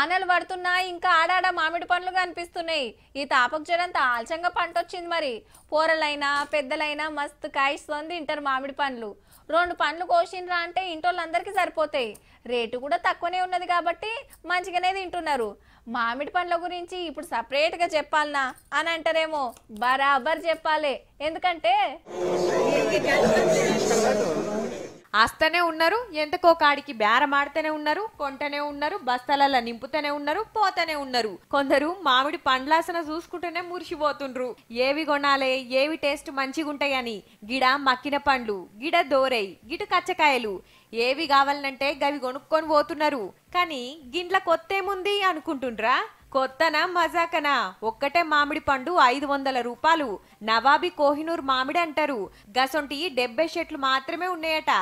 వానలు పడుతున్నాయి ఇంకా ఆడాడ మామిడి పండ్లు కనిపిస్తున్నాయి ఈ తాపకజలంతా ఆల్చంగా పంట వచ్చింది మరి కూరలైనా పెద్దలైనా మస్తు కాయిస్తోంది తింటారు మామిడి పండ్లు రెండు పండ్లు కోసిండ్రా అంటే ఇంటోళ్ళందరికీ సరిపోతాయి రేటు కూడా తక్కువనే ఉన్నది కాబట్టి మంచిగానే తింటున్నారు మామిడి పండ్ల గురించి ఇప్పుడు సపరేట్గా చెప్పాలనా అని అంటారేమో బరాబర్ చెప్పాలి ఎందుకంటే ఆస్తనే ఉన్నారు ఎంతకో కాడికి బేరమాడుతూనే ఉన్నారు కొంటనే ఉన్నారు బస్తాలలో నింపుతూనే ఉన్నారు పోతూనే ఉన్నారు కొందరు మామిడి పండ్లాసన చూసుకుంటూనే మురిసిపోతుండ్రు ఏవి కొనాలే ఏవి టేస్ట్ మంచిగుంటాయని గిడ మక్కిన పండ్లు గిడ దోరై గిడ కచ్చకాయలు ఏవి కావాలనంటే గవి కొనుక్కొని పోతున్నారు కానీ కొత్త కొత్తేముంది అనుకుంటుండ్రా కొత్తనా మజాకనా ఒక్కటే మామిడి పండు ఐదు వందల రూపాయలు నవాబీ కోహినూర్ మామిడి అంటారు గసొంటి డెబ్బై చెట్లు మాత్రమే ఉన్నాయట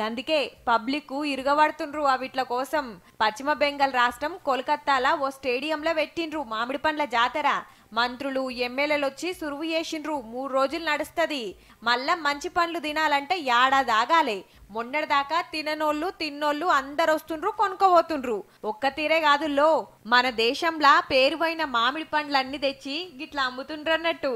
గందుకే పబ్లిక్ ఇరుగబడుతుండ్రు అవిట్ల కోసం పశ్చిమ బెంగాల్ రాష్ట్రం కోల్కత్తాలో ఓ స్టేడియంలో పెట్టిండ్రు మామిడి పండ్ల జాతర మంత్రులు ఎమ్మెల్యేలు వచ్చి సురువు చేసిండ్రు మూడు రోజులు నడుస్తుంది మళ్ళా మంచి పండ్లు తినాలంటే ఏడాది ఆగాలి మొన్నటిదాకా తిననోళ్ళు తిన్నోళ్ళు అందరు వస్తుండ్రు కొనుక్కోబోతుండ్రు ఒక్క తీరే కాదు లో మన దేశంలా పేరువైన మామిడి పండ్లన్నీ తెచ్చి గిట్లా అమ్ముతుండ్రన్నట్టు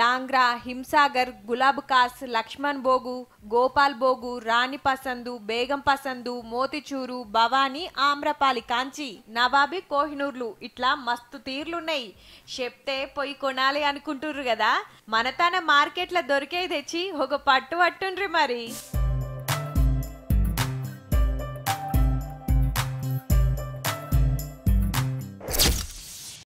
లాంగ్రా హింసాగర్ గులాబ్ కాస్ లక్ష్మణ్ బోగు గోపాల్ బోగు రాణి పసందు బేగం పసందు మోతిచూరు భవాని ఆమ్రపాలి కాంచి నవాబి కోహినూర్లు ఇట్లా మస్తు తీర్లున్నాయి చెప్తే పొయ్యి కొనాలి అనుకుంటుర్రు కదా మనతన మార్కెట్ల దొరికే తెచ్చి ఒక పట్టు పట్టుండ్రి మరి